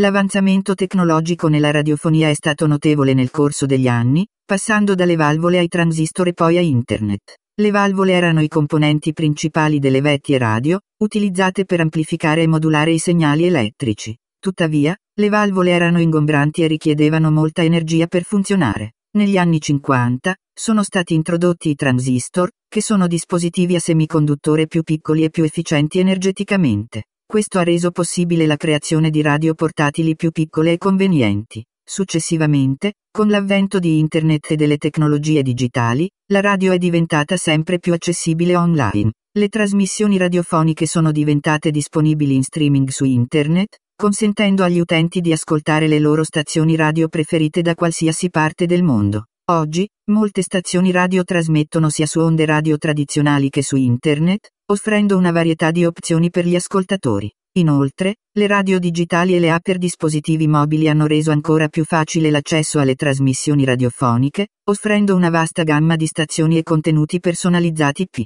L'avanzamento tecnologico nella radiofonia è stato notevole nel corso degli anni, passando dalle valvole ai transistor e poi a internet. Le valvole erano i componenti principali delle vecchie radio, utilizzate per amplificare e modulare i segnali elettrici. Tuttavia, le valvole erano ingombranti e richiedevano molta energia per funzionare. Negli anni 50 sono stati introdotti i transistor, che sono dispositivi a semiconduttore più piccoli e più efficienti energeticamente. Questo ha reso possibile la creazione di radio portatili più piccole e convenienti. Successivamente, con l'avvento di Internet e delle tecnologie digitali, la radio è diventata sempre più accessibile online. Le trasmissioni radiofoniche sono diventate disponibili in streaming su Internet, consentendo agli utenti di ascoltare le loro stazioni radio preferite da qualsiasi parte del mondo. Oggi, molte stazioni radio trasmettono sia su onde radio tradizionali che su Internet, offrendo una varietà di opzioni per gli ascoltatori. Inoltre, le radio digitali e le app per dispositivi mobili hanno reso ancora più facile l'accesso alle trasmissioni radiofoniche, offrendo una vasta gamma di stazioni e contenuti personalizzati p.